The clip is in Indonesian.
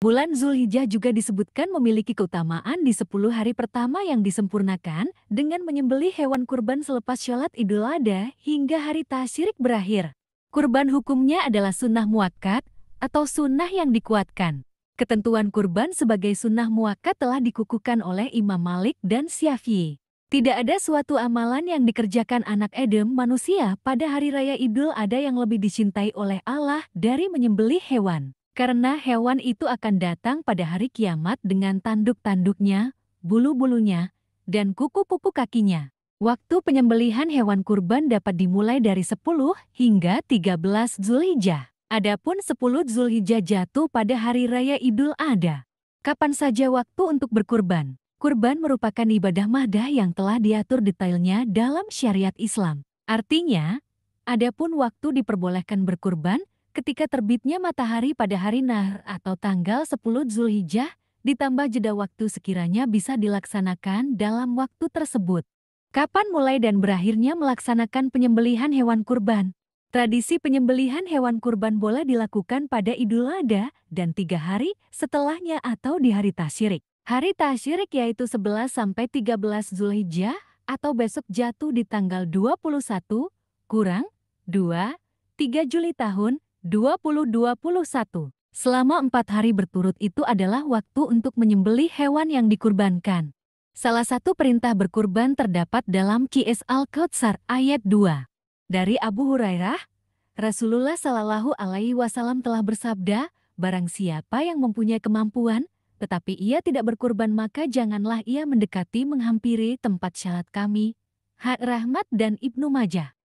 Bulan Zulhijjah juga disebutkan memiliki keutamaan di 10 hari pertama yang disempurnakan dengan menyembelih hewan kurban selepas sholat idul adha hingga hari tasyrik berakhir. Kurban hukumnya adalah sunnah muakat atau sunnah yang dikuatkan. Ketentuan kurban sebagai sunnah muakat telah dikukuhkan oleh Imam Malik dan Syafi'i. Tidak ada suatu amalan yang dikerjakan anak adam manusia pada hari raya Idul Adha yang lebih dicintai oleh Allah dari menyembelih hewan. Karena hewan itu akan datang pada hari kiamat dengan tanduk-tanduknya, bulu-bulunya, dan kuku-kuku kakinya. Waktu penyembelihan hewan kurban dapat dimulai dari 10 hingga 13 Zulhijjah. Adapun 10 Zulhijjah jatuh pada hari raya Idul Adha. Kapan saja waktu untuk berkurban? Kurban merupakan ibadah mahdah yang telah diatur detailnya dalam syariat Islam. Artinya, adapun waktu diperbolehkan berkurban ketika terbitnya matahari pada hari Nahr atau tanggal 10 Zulhijjah, ditambah jeda waktu sekiranya bisa dilaksanakan dalam waktu tersebut. Kapan mulai dan berakhirnya melaksanakan penyembelihan hewan kurban? Tradisi penyembelihan hewan kurban boleh dilakukan pada Idul Adha dan tiga hari setelahnya atau di hari Tasyirik. Hari Tasyirik yaitu 11-13 sampai Zulhijjah atau besok jatuh di tanggal 21, kurang, 2, 3 Juli tahun 2021. Selama empat hari berturut itu adalah waktu untuk menyembeli hewan yang dikurbankan. Salah satu perintah berkurban terdapat dalam Qis Al-Kautsar ayat 2. Dari Abu Hurairah, Rasulullah Shallallahu Alaihi Wasallam telah bersabda, barang siapa yang mempunyai kemampuan, tetapi ia tidak berkurban maka janganlah ia mendekati menghampiri tempat syarat kami. Hak Rahmat dan Ibnu Majah.